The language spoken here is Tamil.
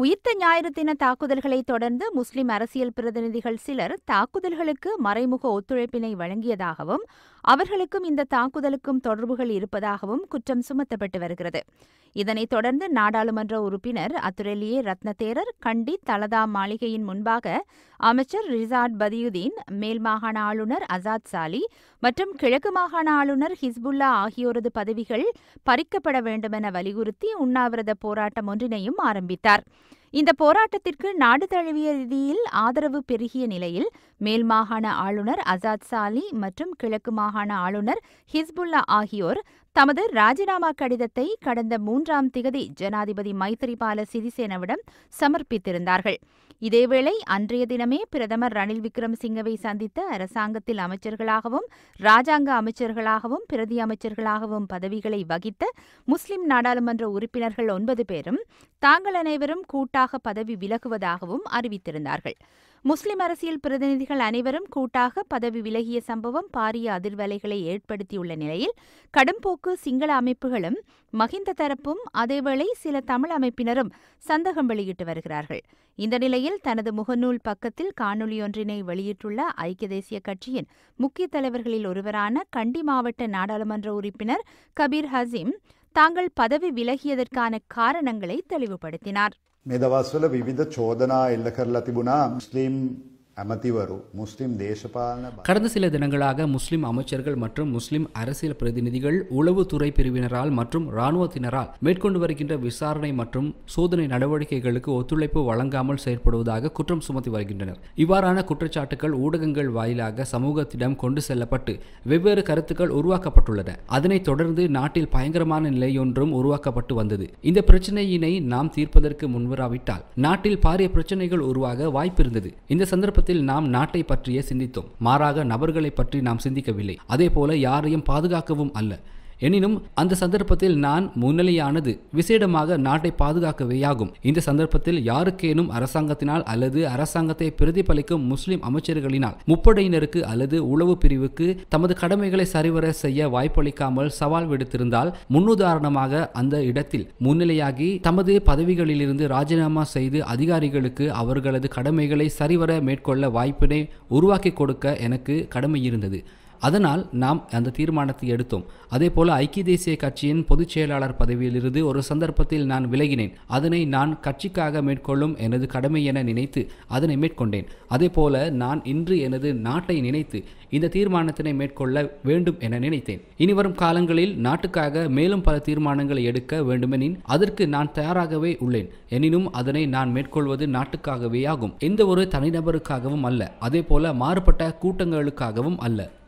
உயிர்த்த ஞாயிறு தின தாக்குதல்களை தொடர்ந்து முஸ்லிம் அரசியல் பிரதிநிதிகள் சிலர் தாக்குதல்களுக்கு மறைமுக ஒத்துழைப்பினை வழங்கியதாகவும் அவர்களுக்கும் இந்த தாக்குதலுக்கும் தொடர்புகள் இருப்பதாகவும் குற்றம் சுமத்தப்பட்டு வருகிறது இதனைத் தொடர்ந்து நாடாளுமன்ற உறுப்பினர் அத்துரெலியே ரத்னதேரர் கண்டி தலதா மாளிகையின் முன்பாக அமைச்சர் ரிசாட் பதியுதீன் மேல் மாகாண ஆளுநர் அசாத் சாலி மற்றும் கிழக்கு மாகாண ஆளுநர் ஹிஸ்புல்லா ஆகியோரது பதவிகள் பறிக்கப்பட வேண்டுமென வலியுறுத்தி உண்ணாவிரத போராட்டம் ஒன்றினையும் ஆரம்பித்தார் இந்த போராட்டத்திற்கு நாடு தழுவிய ரீதியில் ஆதரவு பெருகிய நிலையில் மேல் மாகாண ஆளுநர் அசாத் சாலி மற்றும் கிழக்கு மாகாண ஆளுநர் ஹிஸ்புல்லா ஆகியோர் தமது ராஜினாமா கடிதத்தை கடந்த மூன்றாம் திகதி ஜனாதிபதி மைத்திரிபால சிறிசேனவிடம் சமர்ப்பித்திருந்தார்கள் இதேவேளை அன்றைய தினமே பிரதமர் ரணில் விக்ரமசிங்கவை சந்தித்த அரசாங்கத்தில் அமைச்சர்களாகவும் ராஜாங்க அமைச்சர்களாகவும் பிரதி அமைச்சர்களாகவும் பதவிகளை வகித்த முஸ்லிம் நாடாளுமன்ற உறுப்பினர்கள் ஒன்பது பேரும் தாங்கள் அனைவரும் கூட்டாக பதவி விலகுவதாகவும் அறிவித்திருந்தார்கள் முஸ்லிம் அரசியல் பிரதிநிதிகள் அனைவரும் கூட்டாக பதவி விலகிய சம்பவம் பாரிய அதிர்வலைகளை ஏற்படுத்தியுள்ள நிலையில் கடும்போக்கு சிங்கள அமைப்புகளும் மஹிந்த தரப்பும் அதேவேளை சில தமிழ் அமைப்பினரும் சந்தகம் வெளியிட்டு வருகிறார்கள் இந்த நிலையில் தனது முகநூல் பக்கத்தில் காணொலியொன்றினை வெளியிட்டுள்ள ஐக்கிய தேசிய கட்சியின் முக்கிய தலைவர்களில் ஒருவரான கண்டி மாவட்ட நாடாளுமன்ற உறுப்பினர் கபீர் ஹசீம் தாங்கள் பதவி விலகியதற்கான காரணங்களை தெளிவுபடுத்தினார் මෙදවස්වල விவித சோதனா එල්ල කරලා திபுனா முஸ்லீம் கடந்த சில தினங்களாக முஸ்லிம் அமைச்சர்கள் மற்றும் முஸ்லிம் அரசியல் பிரதிநிதிகள் உளவுத்துறை பிரிவினரால் மற்றும் இராணுவத்தினரால் மேற்கொண்டு வருகின்ற விசாரணை மற்றும் சோதனை நடவடிக்கைகளுக்கு ஒத்துழைப்பு வழங்காமல் செயற்படுவதாக குற்றம் சுமத்தி வருகின்றனர் இவ்வாறான குற்றச்சாட்டுகள் ஊடகங்கள் வாயிலாக சமூகத்திடம் கொண்டு செல்லப்பட்டு வெவ்வேறு கருத்துக்கள் உருவாக்கப்பட்டுள்ளன அதனைத் தொடர்ந்து நாட்டில் பயங்கரமான நிலையொன்றும் உருவாக்கப்பட்டு வந்தது இந்த பிரச்சனையினை நாம் தீர்ப்பதற்கு முன்வராவிட்டால் நாட்டில் பாரிய பிரச்சனைகள் உருவாக வாய்ப்பிருந்தது இந்த சந்தர்ப்பத்தில் ஆரம்பத்தில் நாம் நாட்டை பற்றியே சிந்தித்தோம் மாறாக நபர்களை பற்றி நாம் சிந்திக்கவில்லை அதே போல யாரையும் பாதுகாக்கவும் அல்ல எனினும் அந்த சந்தர்ப்பத்தில் நான் முன்னிலையானது விசேடமாக நாட்டை பாதுகாக்கவேயாகும் இந்த சந்தர்ப்பத்தில் யாருக்கேனும் அரசாங்கத்தினால் அல்லது அரசாங்கத்தை பிரதிபலிக்கும் முஸ்லிம் அமைச்சர்களினால் முப்படையினருக்கு அல்லது உளவு பிரிவுக்கு தமது கடமைகளை சரிவர செய்ய வாய்ப்பளிக்காமல் சவால் விடுத்திருந்தால் முன்னுதாரணமாக அந்த இடத்தில் முன்னிலையாகி தமது பதவிகளிலிருந்து ராஜினாமா செய்து அதிகாரிகளுக்கு அவர்களது கடமைகளை சரிவர மேற்கொள்ள வாய்ப்பினை உருவாக்கி கொடுக்க எனக்கு கடமை இருந்தது அதனால் நாம் அந்த தீர்மானத்தை எடுத்தோம் அதே போல ஐக்கிய தேசிய கட்சியின் பொதுச் செயலாளர் பதவியிலிருந்து ஒரு சந்தர்ப்பத்தில் நான் விலகினேன் அதனை நான் கட்சிக்காக மேற்கொள்ளும் எனது கடமை என நினைத்து அதனை மேற்கொண்டேன் அதே போல நான் இன்று எனது நாட்டை நினைத்து இந்த தீர்மானத்தினை மேற்கொள்ள வேண்டும் என நினைத்தேன் இனிவரும் காலங்களில் நாட்டுக்காக மேலும் பல தீர்மானங்களை எடுக்க வேண்டுமெனின் அதற்கு நான் தயாராகவே உள்ளேன் எனினும் அதனை நான் மேற்கொள்வது நாட்டுக்காகவே ஆகும் எந்த ஒரு தனிநபருக்காகவும் அல்ல அதே போல மாறுபட்ட கூட்டங்களுக்காகவும் அல்ல